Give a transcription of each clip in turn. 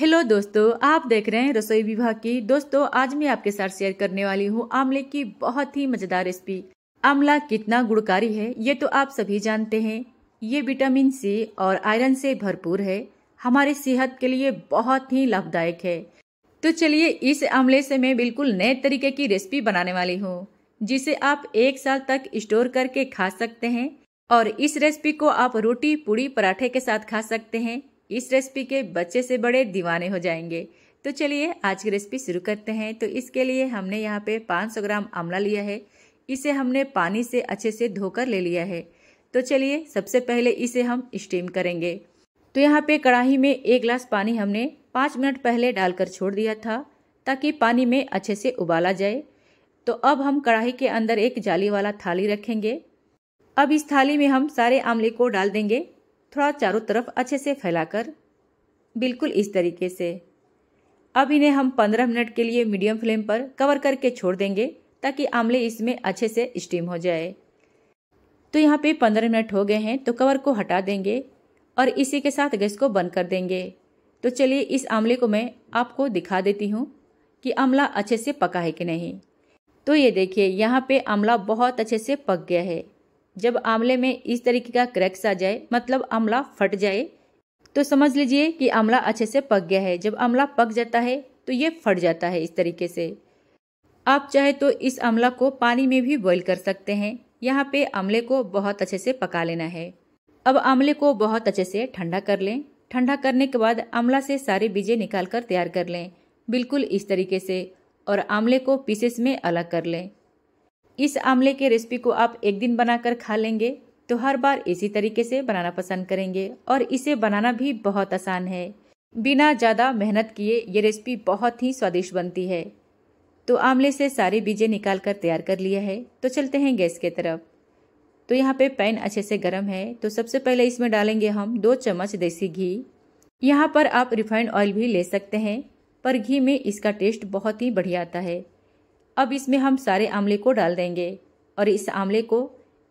hello दोस्तों आप देख रहे हैं रसोई विभाग की दोस्तों आज मैं आपके साथ शेयर करने वाली हूँ आमले की बहुत ही मजेदार रेसिपी आमला कितना गुणकारी है ये तो आप सभी जानते हैं ये विटामिन सी और आयरन से भरपूर है हमारी सेहत के लिए बहुत ही लाभदायक है तो चलिए इस आमले से मैं बिल्कुल नए तरीके की रेसिपी बनाने वाली हूँ जिसे आप एक साल तक स्टोर करके खा सकते हैं और इस रेसिपी को आप रोटी पूड़ी पराठे के साथ खा सकते हैं इस रेसिपी के बच्चे से बड़े दीवाने हो जाएंगे तो चलिए आज की रेसिपी शुरू करते हैं तो इसके लिए हमने यहाँ पे 500 ग्राम आंवला लिया है इसे हमने पानी से अच्छे से धोकर ले लिया है तो चलिए सबसे पहले इसे हम स्टीम करेंगे तो यहाँ पे कढ़ाही में एक ग्लास पानी हमने पाँच मिनट पहले डालकर छोड़ दिया था ताकि पानी में अच्छे से उबाला जाए तो अब हम कढ़ाई के अंदर एक जाली वाला थाली रखेंगे अब इस थाली में हम सारे आमले को डाल देंगे थोड़ा चारों तरफ अच्छे से फैलाकर बिल्कुल इस तरीके से अब इन्हें हम 15 मिनट के लिए मीडियम फ्लेम पर कवर करके छोड़ देंगे ताकि आमले इसमें अच्छे से स्टीम हो जाए तो यहाँ पे 15 मिनट हो गए हैं तो कवर को हटा देंगे और इसी के साथ गैस को बंद कर देंगे तो चलिए इस आमले को मैं आपको दिखा देती हूँ कि आमला अच्छे से पका है कि नहीं तो ये देखिए यहाँ पे आमला बहुत अच्छे से पक गया है जब आमले में इस तरीके का क्रैक्स आ जाए मतलब आमला फट जाए तो समझ लीजिए कि आमला अच्छे से पक गया है जब आमला पक जाता है तो ये फट जाता है इस तरीके से आप चाहे तो इस आमला को पानी में भी बॉईल कर सकते हैं यहाँ पे आमले को बहुत अच्छे से पका लेना है अब आमले को बहुत अच्छे से ठंडा कर लें ठंडा करने के बाद आमला से सारे बीजे निकाल कर तैयार कर लें बिल्कुल इस तरीके से और आमले को पीसेस में अलग कर लें इस आमले के रेसिपी को आप एक दिन बनाकर खा लेंगे तो हर बार इसी तरीके से बनाना पसंद करेंगे और इसे बनाना भी बहुत आसान है बिना ज़्यादा मेहनत किए ये रेसिपी बहुत ही स्वादिष्ट बनती है तो आमले से सारे बीजे निकाल कर तैयार कर लिया है तो चलते हैं गैस के तरफ तो यहाँ पे पैन अच्छे से गर्म है तो सबसे पहले इसमें डालेंगे हम दो चम्मच देसी घी यहाँ पर आप रिफाइंड ऑयल भी ले सकते हैं पर घी में इसका टेस्ट बहुत ही बढ़िया आता है अब इसमें हम सारे आमले को डाल देंगे और इस आमले को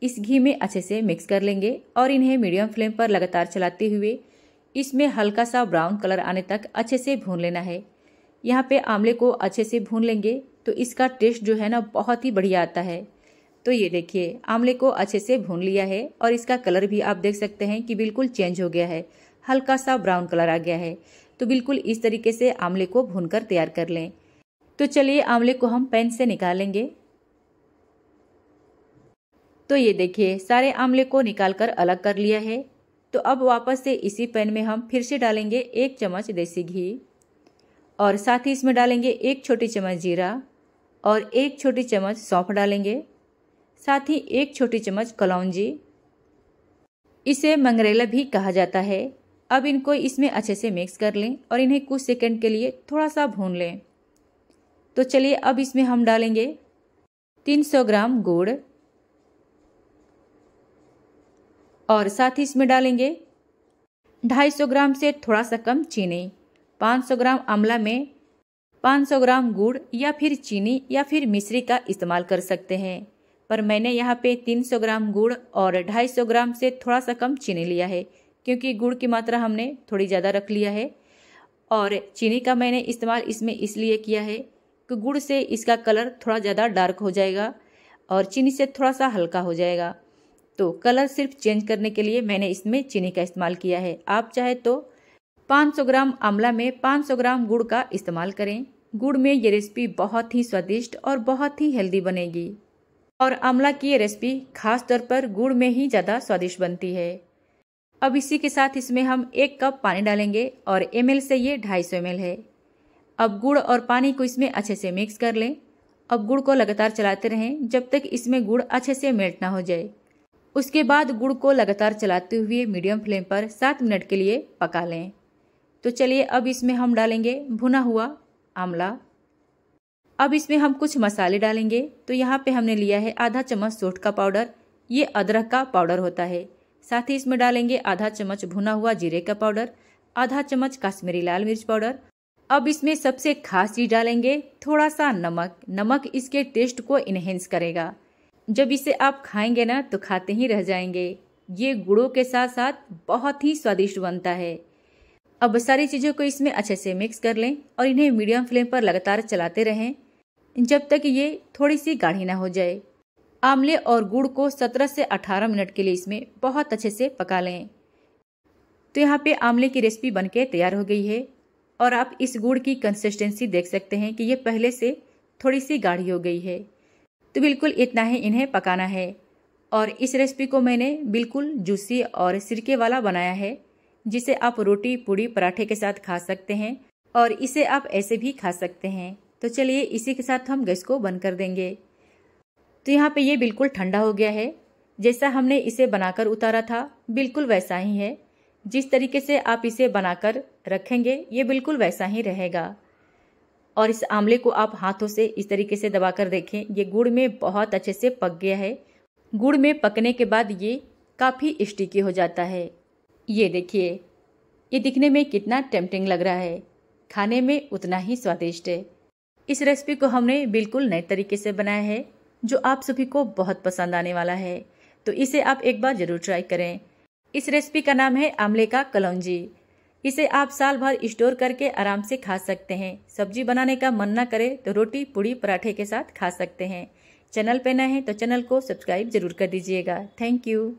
इस घी में अच्छे से मिक्स कर लेंगे और इन्हें मीडियम फ्लेम पर लगातार चलाते हुए इसमें हल्का सा ब्राउन कलर आने तक अच्छे से भून लेना है यहाँ पे आमले को अच्छे से भून लेंगे तो इसका टेस्ट जो है ना बहुत ही बढ़िया आता है तो ये देखिए आमले को अच्छे से भून लिया है और इसका कलर भी आप देख सकते हैं कि बिल्कुल चेंज हो गया है हल्का सा ब्राउन कलर आ गया है तो बिल्कुल इस तरीके से आमले को भून कर तैयार कर लें तो चलिए आंवले को हम पैन से निकालेंगे तो ये देखिए सारे आंवले को निकाल कर अलग कर लिया है तो अब वापस से इसी पैन में हम फिर से डालेंगे एक चम्मच देसी घी और साथ ही इसमें डालेंगे एक छोटी चम्मच जीरा और एक छोटी चम्मच सौंफ डालेंगे साथ ही एक छोटी चम्मच कलौंजी इसे मंगरेला भी कहा जाता है अब इनको इसमें अच्छे से मिक्स कर लें और इन्हें कुछ सेकंड के लिए थोड़ा सा भून लें तो चलिए अब इसमें हम डालेंगे 300 ग्राम गुड़ और साथ ही इसमें डालेंगे 250 ग्राम से थोड़ा सा कम चीनी 500 ग्राम आमला में 500 ग्राम गुड़ या फिर चीनी या फिर मिश्री का इस्तेमाल कर सकते हैं पर मैंने यहाँ पे 300 ग्राम गुड़ और 250 ग्राम से थोड़ा सा कम चीनी लिया है क्योंकि गुड़ की मात्रा हमने थोड़ी ज़्यादा रख लिया है और चीनी का मैंने इस्तेमाल इसमें इसलिए किया है गुड़ से इसका कलर थोड़ा ज़्यादा डार्क हो जाएगा और चीनी से थोड़ा सा हल्का हो जाएगा तो कलर सिर्फ चेंज करने के लिए मैंने इसमें चीनी का इस्तेमाल किया है आप चाहे तो 500 ग्राम आंवला में 500 ग्राम गुड़ का इस्तेमाल करें गुड़ में ये रेसिपी बहुत ही स्वादिष्ट और बहुत ही हेल्दी बनेगी और आंवला की ये रेसिपी खास तौर पर गुड़ में ही ज़्यादा स्वादिष्ट बनती है अब इसी के साथ इसमें हम एक कप पानी डालेंगे और एम से ये ढाई सौ है अब गुड़ और पानी को इसमें अच्छे से मिक्स कर लें अब गुड़ को लगातार चलाते रहें जब तक इसमें गुड़ अच्छे से मेल्ट ना हो जाए उसके बाद गुड़ को लगातार चलाते हुए मीडियम फ्लेम पर सात मिनट के लिए पका लें तो चलिए अब इसमें हम डालेंगे भुना हुआ आंवला अब इसमें हम कुछ मसाले डालेंगे तो यहाँ पे हमने लिया है आधा चम्मच सोट का पाउडर ये अदरक का पाउडर होता है साथ ही इसमें डालेंगे आधा चम्मच भुना हुआ जीरे का पाउडर आधा चम्मच कश्मीरी लाल मिर्च पाउडर अब इसमें सबसे खास चीज़ डालेंगे थोड़ा सा नमक नमक इसके टेस्ट को इन्हेंस करेगा जब इसे आप खाएंगे ना तो खाते ही रह जाएंगे ये गुड़ों के साथ साथ बहुत ही स्वादिष्ट बनता है अब सारी चीज़ों को इसमें अच्छे से मिक्स कर लें और इन्हें मीडियम फ्लेम पर लगातार चलाते रहें जब तक ये थोड़ी सी गाढ़ी ना हो जाए आमले और गुड़ को 17 से 18 मिनट के लिए इसमें बहुत अच्छे से पका लें तो यहाँ पे आमले की रेसिपी बनके तैयार हो गई है और आप इस गुड़ की कंसिस्टेंसी देख सकते हैं कि ये पहले से थोड़ी सी गाढ़ी हो गई है तो बिल्कुल इतना ही इन्हें पकाना है और इस रेसिपी को मैंने बिल्कुल जूसी और सिरके वाला बनाया है जिसे आप रोटी पूड़ी पराठे के साथ खा सकते हैं और इसे आप ऐसे भी खा सकते हैं तो चलिए इसी के साथ हम गैस को बंद कर देंगे तो यहाँ पे ये बिल्कुल ठंडा हो गया है जैसा हमने इसे बनाकर उतारा था बिल्कुल वैसा ही है जिस तरीके से आप इसे बनाकर रखेंगे ये बिल्कुल वैसा ही रहेगा और इस आंवले को आप हाथों से इस तरीके से दबाकर देखें ये गुड़ में बहुत अच्छे से पक गया है गुड़ में पकने के बाद ये काफ़ी स्टिकी हो जाता है ये देखिए ये दिखने में कितना टेम्पटिंग लग रहा है खाने में उतना ही स्वादिष्ट है इस रेसिपी को हमने बिल्कुल नए तरीके से बनाया है जो आप सभी को बहुत पसंद आने वाला है तो इसे आप एक बार ज़रूर ट्राई करें इस रेसिपी का नाम है आमले का कलौजी इसे आप साल भर स्टोर करके आराम से खा सकते हैं सब्जी बनाने का मन ना करे तो रोटी पूड़ी पराठे के साथ खा सकते हैं चैनल पे नए हैं तो चैनल को सब्सक्राइब जरूर कर दीजिएगा थैंक यू